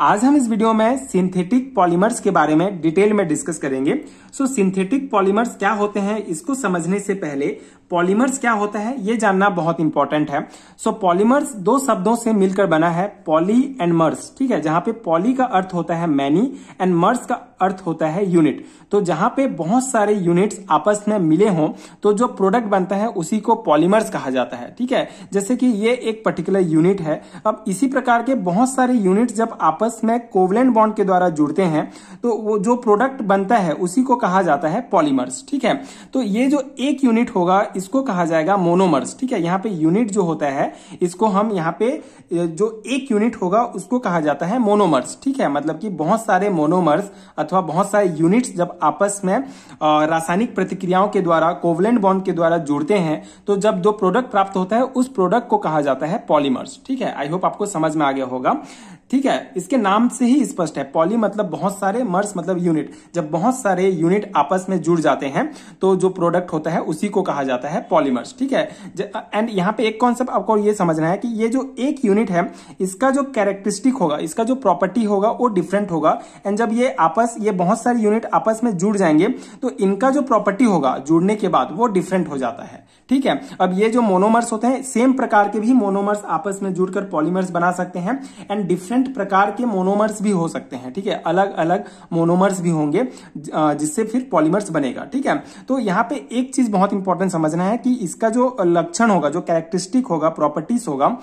आज हम इस वीडियो में सिंथेटिक पॉलीमर्स के बारे में डिटेल में डिस्कस करेंगे सो सिंथेटिक पॉलीमर्स क्या होते हैं इसको समझने से पहले पॉलीमर्स क्या होता है ये जानना बहुत इंपॉर्टेंट है सो so, पॉलीमर्स दो शब्दों से मिलकर बना है पॉली एंड मर्स ठीक है जहां पे पॉली का अर्थ होता है मैनी एंड मर्स का अर्थ होता है यूनिट तो जहां पे बहुत सारे यूनिट्स आपस में मिले हों तो जो प्रोडक्ट बनता है उसी को पॉलीमर्स कहा जाता है ठीक है जैसे कि ये एक पर्टिकुलर यूनिट है अब इसी प्रकार के बहुत सारे यूनिट जब आपस आपस में कोवलेंट बॉन्ड के द्वारा जुड़ते हैं तो वो जो प्रोडक्ट बनता है उसी को कहा जाता है पॉलीमर्स ठीक है तो ये जो एक यूनिट होगा इसको कहा जाएगा मोनोमर्स ठीक है यहाँ पे यूनिट जो होता है इसको हम यहाँ पे जो एक यूनिट होगा उसको कहा जाता है मोनोमर्स ठीक है मतलब कि बहुत सारे मोनोमर्स अथवा बहुत सारे यूनिट्स जब आपस में रासायनिक प्रतिक्रियाओं के द्वारा कोवलेंट बॉन्ड के द्वारा जुड़ते हैं तो जब दो प्रोडक्ट प्राप्त होता है उस प्रोडक्ट को कहा जाता है पॉलीमर्स ठीक है आई होप आपको समझ में आ गया होगा ठीक है इसके नाम से ही स्पष्ट है पॉली मतलब बहुत सारे मर्स मतलब यूनिट जब बहुत सारे यूनिट आपस में जुड़ जाते हैं तो जो प्रोडक्ट होता है उसी को कहा जाता है पॉलीमर्स ठीक है एंड यहाँ पे एक कॉन्सेप्ट आपको ये समझना है कि ये जो एक यूनिट है इसका जो कैरेक्टरिस्टिक होगा इसका जो प्रॉपर्टी होगा वो डिफरेंट होगा एंड जब ये आपस ये बहुत सारे यूनिट आपस में जुड़ जाएंगे तो इनका जो प्रॉपर्टी होगा जुड़ने के बाद वो डिफरेंट हो जाता है ठीक है अब ये जो मोनोमर्स होते हैं सेम प्रकार के भी मोनोमर्स आपस में जुड़कर पॉलीमर्स बना सकते हैं एंड डिफरेंट प्रकार के मोनोमर्स भी हो सकते हैं ठीक है अलग अलग मोनोमर्स भी होंगे जिससे फिर पॉलीमर्स बनेगा ठीक है तो यहाँ पे एक चीज बहुत इंपॉर्टेंट समझना है कि इसका जो लक्षण होगा जो कैरेक्टरिस्टिक होगा प्रॉपर्टीज होगा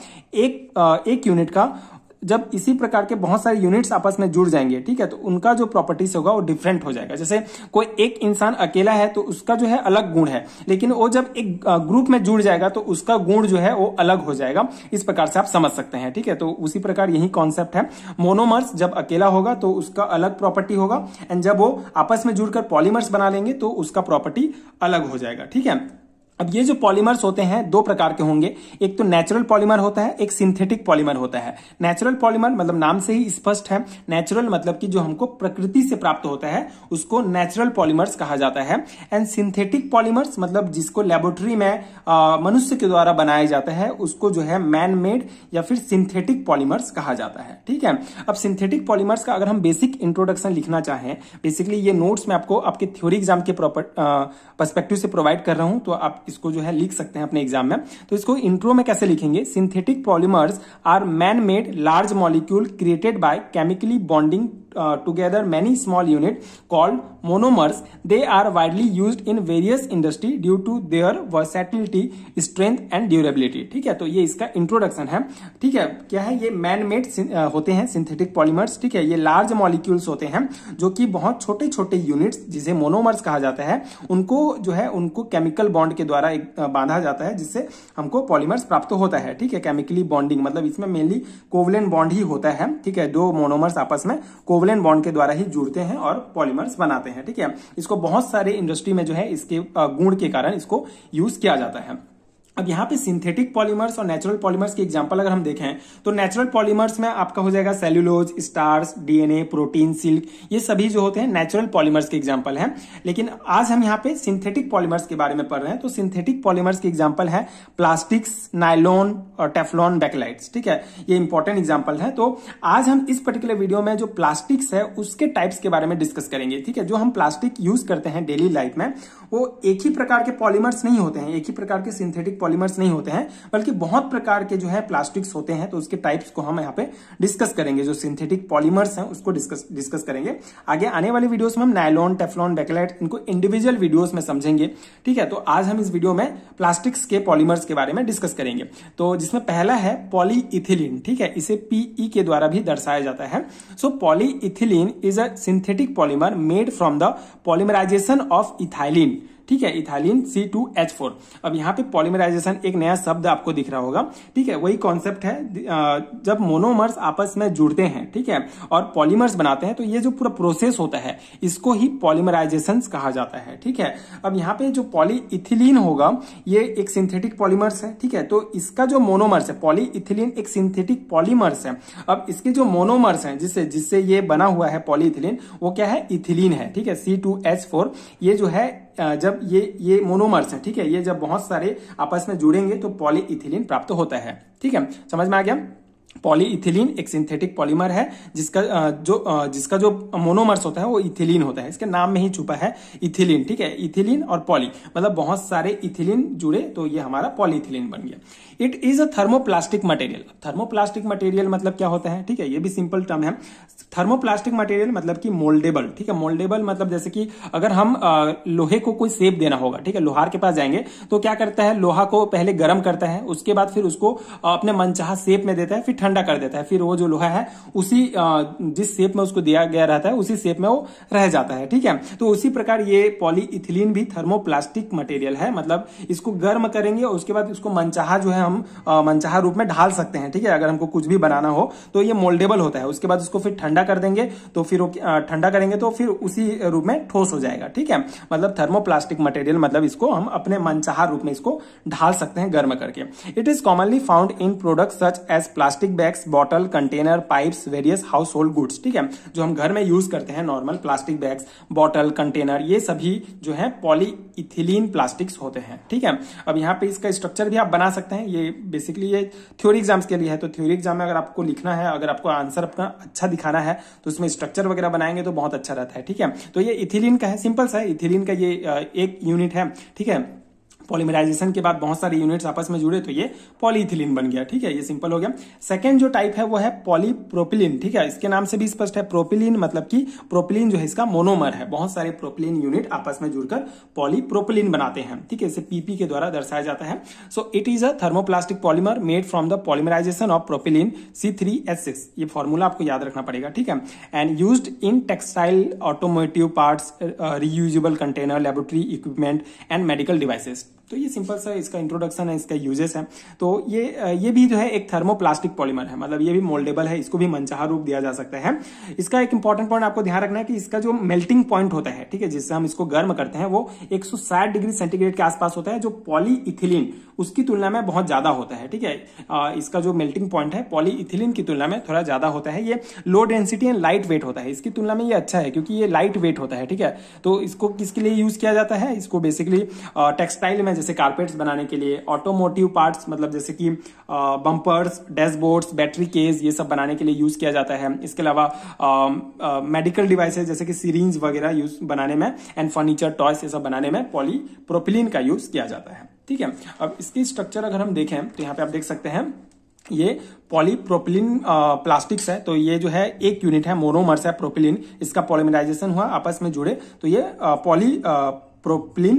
एक एक यूनिट का जब इसी प्रकार के बहुत सारे यूनिट्स आपस में जुड़ जाएंगे ठीक है तो उनका जो प्रॉपर्टीज होगा वो डिफरेंट हो जाएगा जैसे कोई एक इंसान अकेला है तो उसका जो है अलग गुण है लेकिन वो जब एक ग्रुप में जुड़ जाएगा तो उसका गुण जो है वो अलग हो जाएगा इस प्रकार से आप समझ सकते हैं ठीक है तो उसी प्रकार यही कॉन्सेप्ट है मोनोमर्स जब अकेला होगा तो उसका अलग प्रॉपर्टी होगा एंड जब वो आपस में जुड़कर पॉलीमर्स बना लेंगे तो उसका प्रॉपर्टी अलग हो जाएगा ठीक है अब ये जो पॉलीमर्स होते हैं दो प्रकार के होंगे एक तो नेचुरल पॉलीमर होता है एक सिंथेटिक पॉलीमर होता है नेचुरल पॉलीमर मतलब नाम से ही स्पष्ट है नेचुरल मतलब कि जो हमको प्रकृति से प्राप्त होता है उसको नेचुरल पॉलीमर्स कहा जाता है एंड सिंथेटिक पॉलीमर्स मतलब जिसको लेबोरेटरी में मनुष्य के द्वारा बनाया जाता है उसको जो है मैन मेड या फिर सिंथेटिक पॉलीमर्स कहा जाता है ठीक है अब सिंथेटिक पॉलीमर्स का अगर हम बेसिक इंट्रोडक्शन लिखना चाहें बेसिकली ये नोट्स मैं आपको आपके थ्योरी एग्जाम के पर्सपेक्टिव से प्रोवाइड कर रहा हूं तो आप इसको जो है लिख सकते हैं अपने एग्जाम में तो इसको इंट्रो में कैसे लिखेंगे synthetic polymers are man made large molecule created by chemically bonding uh, together many small units called monomers. They are widely used in various industry due to their versatility, strength and durability. ठीक है तो ये इसका introduction है ठीक है क्या है ये मैन मेड uh, होते हैं सिंथेटिक पॉलीमर्स ठीक है ये लार्ज मॉलिक्यूल्स होते हैं जो कि बहुत छोटे छोटे यूनिट्स जिसे मोनोमर्स कहा जाता है उनको जो है उनको केमिकल बॉन्ड के द्वारा एक uh, बांधा जाता है जिससे हमको पॉलीमर्स प्राप्त होता है ठीक है केमिकली बॉन्डिंग मतलब इसमें मेनली कोवलेन बॉन्ड ही होता है ठीक है दो मोनोमर्स आपस में कोवलेन कोवलेन बॉन्ड के द्वारा ही जुड़ते हैं और पॉलीमर्स बनाते हैं ठीक है इसको बहुत सारे इंडस्ट्री में जो है इसके गुण के कारण इसको यूज किया जाता है अब यहाँ पे सिंथेटिक पॉलीमर्स और नेचुरल पॉलीमर्स की एग्जांपल अगर हम देखें तो नेचुरल पॉलीमर्स में आपका हो जाएगा cellulose starch DNA protein silk ये सभी जो होते हैं नेचुरल पॉलीमर्स के एग्जांपल हैं लेकिन आज हम यहाँ पे सिंथेटिक पॉलीमर्स के बारे में पढ़ रहे हैं तो सिंथेटिक पॉलीमर्स के एग्जाम्पल है प्लास्टिक्स नाइलोन और टेफलॉन बैकलाइट ठीक है ये इंपॉर्टेंट एग्जाम्पल है तो आज हम इस पर्टिकुलर वीडियो में जो प्लास्टिक्स है उसके टाइप्स के बारे में डिस्कस करेंगे ठीक है जो हम प्लास्टिक यूज करते हैं डेली लाइफ में वो एक ही प्रकार के पॉलीमर्स नहीं होते हैं एक ही प्रकार के सिंथेटिक पॉलीमर्स नहीं होते हैं बल्कि बहुत प्रकार के जो है प्लास्टिक्स होते हैं तो उसके टाइप्स को हम यहाँ पे डिस्कस करेंगे जो सिंथेटिक पॉलीमर्स हैं उसको डिस्कस डिस्कस करेंगे आगे आने वाले वीडियोस में हम नायलॉन टेफलॉन बेकेलाइट इनको इंडिविजुअल वीडियोस में समझेंगे ठीक है तो आज हम इस वीडियो में प्लास्टिक्स के पॉलीमर्स के बारे में डिस्कस करेंगे तो जिसमें पहला है पॉलीइथिलीन ठीक है इसे पीई e के द्वारा भी दर्शाया जाता है so polyethylene is a synthetic polymer made from the polymerisation of ethylene ठीक है ethylene C two H four अब यहाँ पे पॉलीमराइजेशन एक नया शब्द आपको दिख रहा होगा ठीक है वही कॉन्सेप्ट है जब मोनोमर्स आपस में जुड़ते हैं ठीक है और पॉलीमर्स बनाते हैं तो ये जो पूरा प्रोसेस होता है इसको ही पॉलीमराइजेशन कहा जाता है ठीक है अब यहाँ पे जो इथिलीन होगा ये एक सिंथेटिक पॉलीमर्स है ठीक है तो इसका जो मोनोमर्स है इथिलीन एक सिंथेटिक पॉलीमर्स है अब इसके जो मोनोमर्स है जिससे जिससे ये बना हुआ है इथिलीन वो क्या है इथिलीन है ठीक है सी टू एच फोर ये जो है जब ये ये मोनोमर्स है ठीक है ये जब बहुत सारे आपस में जुड़ेंगे तो पॉलीइथिलीन प्राप्त होता है ठीक है समझ में आ गया पॉलीइथिलीन एक सिंथेटिक पॉलीमर है जिसका जो जिसका जो मोनोमर्स होता है वो इथिलीन होता है इसके नाम में ही छुपा है इथिलीन ठीक है इथिलीन और पॉली मतलब बहुत सारे इथिलीन जुड़े तो ये हमारा पॉलीइथिलीन बन गया it is a thermoplastic material thermoplastic material मतलब क्या होता है ठीक है ये भी सिंपल टर्म है थर्मोप्लास्टिक मटेरियल मतलब कि मोल्डेबल ठीक है मोल्डेबल मतलब जैसे कि अगर हम लोहे को कोई सेप देना होगा ठीक है लोहार के पास जाएंगे तो क्या करता है लोहा को पहले गर्म करता है उसके बाद फिर उसको अपने मनचाहा सेप में देता है फिर ठंडा कर देता है फिर वो जो लोहा है उसी जिस शेप में उसको दिया गया रहता है उसी शेप में वो रह जाता है ठीक है तो उसी प्रकार ये पॉलीइथिलीन भी थर्मोप्लास्टिक मटेरियल है मतलब इसको गर्म करेंगे और उसके बाद इसको मनचाहा जो है हम मनचाहा रूप में ढाल सकते हैं ठीक है अगर हमको कुछ भी बनाना हो तो ये मोल्डेबल होता है उसके बाद उसको फिर ठंडा कर देंगे तो फिर ठंडा करेंगे तो फिर उसी रूप में ठोस हो जाएगा ठीक है मतलब थर्मोप्लास्टिक मटेरियल मतलब इसको हम अपने मनचाह रूप में इसको ढाल सकते हैं गर्म करके it is commonly found in product such as plastic plastic bags bottle container pipes various household goods ठीक है जो हम घर में यूज करते हैं normal plastic bags bottle container ये सभी जो है पॉलीइथिलीन प्लास्टिक्स होते हैं ठीक है अब यहाँ पे इसका स्ट्रक्चर भी आप बना सकते हैं ये बेसिकली ये थ्योरी एग्जाम्स के लिए है तो थ्योरी एग्जाम में अगर आपको लिखना है अगर आपको आंसर अपना अच्छा दिखाना है तो उसमें स्ट्रक्चर वगैरह बनाएंगे तो बहुत अच्छा रहता है ठीक है तो ये इथिलीन का है सिंपल सा है इथिलीन का ये एक यूनिट है ठीक है पॉलीमराइजेशन के बाद बहुत सारे यूनिट्स आपस में जुड़े तो ये पॉलीथिलीन बन गया ठीक है ये सिंपल हो गया सेकेंड जो टाइप है वो है पॉलीप्रोपिलीन ठीक है इसके नाम से भी स्पष्ट है प्रोपिलीन मतलब कि प्रोपिलीन जो है इसका मोनोमर है बहुत सारे प्रोपिलीन यूनिट आपस में जुड़कर पॉलीप्रोपिलीन बनाते हैं ठीक है इसे पीपी के द्वारा दर्शाया जाता है so it is a thermoplastic polymer made from the polymerisation of propylene C three H six ये फॉर्मूला आपको याद रखना पड़ेगा ठीक है and use in textile automotive parts reusable container laboratory equipment and medical devices तो ये सिंपल सा इसका इंट्रोडक्शन है इसका यूजेस है तो ये ये भी जो है एक थर्मोप्लास्टिक पॉलीमर है मतलब ये भी मोल्डेबल है इसको भी मनचाहा रूप दिया जा सकता है इसका एक इंपॉर्टेंट पॉइंट आपको ध्यान रखना है कि इसका जो मेल्टिंग पॉइंट होता है ठीक है जिससे हम इसको गर्म करते हैं वो एक डिग्री सेंटीग्रेड के आसपास होता है जो पॉलीइथिलीन उसकी तुलना में बहुत ज्यादा होता है ठीक है इसका जो मेल्टिंग पॉइंट है पॉलीइथिलीन की तुलना में थोड़ा ज्यादा होता है ये low density and light weight होता है इसकी तुलना में ये अच्छा है क्योंकि ये लाइट वेट होता है ठीक है तो इसको किसके लिए यूज किया जाता है इसको बेसिकली टेक्सटाइल में जैसे कारपेट्स बनाने के लिए ऑटोमोटिव पार्ट्स मतलब जैसे कि बम्पर्स डैशबोर्ड्स बैटरी केस ये सब बनाने के लिए यूज किया जाता है इसके अलावा मेडिकल डिवाइसेज जैसे कि सीरीज वगैरह यूज बनाने में एंड फर्नीचर टॉयस ये सब बनाने में पॉली प्रोपिलीन का यूज किया जाता है ठीक है अब इसकी स्ट्रक्चर अगर हम देखें तो यहाँ पे आप देख सकते हैं ये पॉलीप्रोपिलिन प्लास्टिक्स है तो ये जो है एक यूनिट है मोनोमर्स है प्रोपिलिन इसका पॉलीमराइजेशन हुआ आपस में जुड़े तो ये पॉली प्रोपिलिन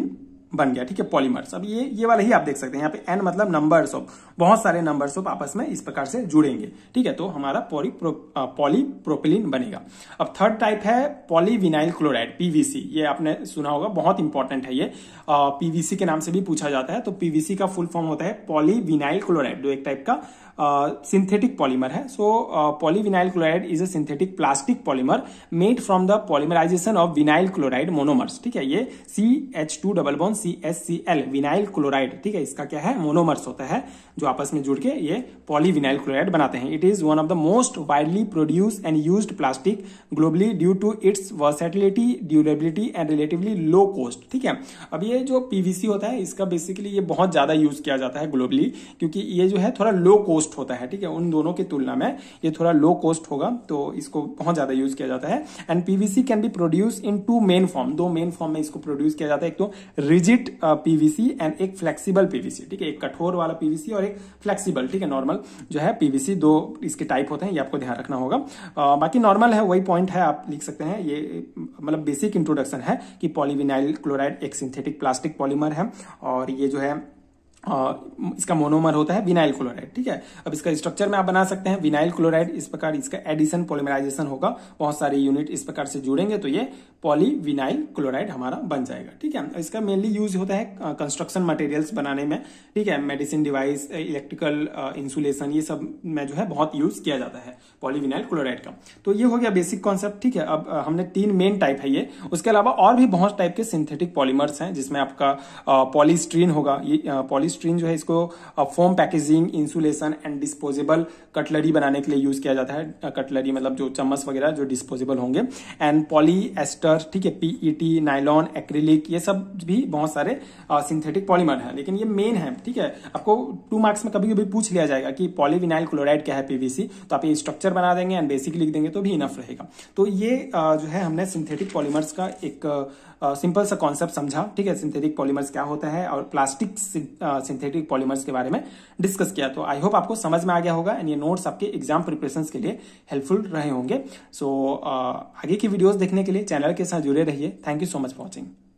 बन गया ठीक है पॉलीमर्स अब ये ये वाला ही आप देख सकते हैं यहाँ पे एन मतलब नंबर्स ऑफ बहुत सारे नंबर्स ऑफ आपस में इस प्रकार से जुड़ेंगे ठीक है तो हमारा पॉली प्रो, बनेगा अब थर्ड टाइप है पॉलीविनाइल क्लोराइड पीवीसी ये आपने सुना होगा बहुत इंपॉर्टेंट है ये पीवीसी के नाम से भी पूछा जाता है तो पीवीसी का फुल फॉर्म होता है पॉलीविनाइल क्लोराइड जो एक टाइप का सिंथेटिक पॉलीमर है so polyvinyl chloride is a synthetic plastic polymer made from the polymerisation of vinyl chloride monomers ठीक है ये C H two double bond C S C L vinyl chloride ठीक है इसका क्या है मोनोमर्स होता है जो आपस में जुड़ के ये पॉलीविनाइल क्लोराइड बनाते हैं it is one of the most widely produce and use plastic globally due to its versatility durability and relatively low cost ठीक है अब ये जो पीवीसी होता है इसका बेसिकली ये बहुत ज्यादा यूज किया जाता है ग्लोबली क्योंकि ये जो है थोड़ा लो कॉस्ट कॉस्ट होता है ठीक है उन दोनों की तुलना में ये थोड़ा लो कॉस्ट होगा तो इसको बहुत ज्यादा यूज किया जाता है and PVC can be produce in two main form दो मेन फॉर्म में इसको प्रोड्यूस किया जाता है एक तो रिजिट पीवीसी एंड एक फ्लेक्सीबल पीवीसी ठीक है एक कठोर वाला पीवीसी और एक फ्लेक्सीबल ठीक है नॉर्मल जो है पीवीसी दो इसके टाइप होते हैं ये आपको ध्यान रखना होगा आ, बाकी नॉर्मल है वही पॉइंट है आप लिख सकते हैं ये मतलब बेसिक इंट्रोडक्शन है कि पॉलीविनाइल क्लोराइड एक सिंथेटिक प्लास्टिक पॉलीमर है और ये जो है हाँ, इसका मोनोमर होता है विनाइल क्लोराइड ठीक है अब इसका स्ट्रक्चर में आप बना सकते हैं विनाइल क्लोराइड इस प्रकार इसका एडिशन पोलिमराइजेशन होगा बहुत सारे यूनिट इस प्रकार से जुड़ेंगे तो ये पॉलीविनाइल क्लोराइड हमारा बन जाएगा ठीक है इसका मेनली यूज होता है कंस्ट्रक्शन मटेरियल्स बनाने में ठीक है मेडिसिन डिवाइस इलेक्ट्रिकल इंसुलेशन ये सब में जो है बहुत यूज किया जाता है पॉलीविनाइल क्लोराइड का तो ये हो गया बेसिक कॉन्सेप्ट ठीक है अब हमने तीन मेन टाइप है ये उसके अलावा और भी बहुत टाइप के सिंथेटिक पॉलीमर्स हैं जिसमें आपका पॉलीस्ट्रीन होगा ये पॉली पॉलीस्ट्रीन जो है इसको foam packaging insulation and disposable cutlery बनाने के लिए यूज किया जाता है कटलरी मतलब जो चम्मच वगैरह जो डिस्पोजेबल होंगे एंड पॉलीएस्टर ठीक है पीईटी नाइलॉन एक्रिलिक ये सब भी बहुत सारे सिंथेटिक पॉलीमर है लेकिन ये मेन है ठीक है आपको टू मार्क्स में कभी कभी पूछ लिया जाएगा कि पॉलीविनाइल क्लोराइड क्या है पीवीसी तो आप ये स्ट्रक्चर बना देंगे एंड बेसिक लिख देंगे तो भी इनफ रहेगा तो ये जो है हमने सिंथेटिक पॉलीमर्स का एक सिंपल सा कॉन्सेप्ट समझा ठीक है सिंथेटिक पॉलीमर्स क्या होता है और प्लास्टिक सिंथेटिक पॉलीमर्स के बारे में डिस्कस किया तो आई होप आपको समझ में आ गया होगा एंड ये नोट्स आपके एग्जाम प्रिपरेशन के लिए हेल्पफुल रहे होंगे सो so, uh, आगे की वीडियोज देखने के लिए चैनल के साथ जुड़े रहिए thank you so much watching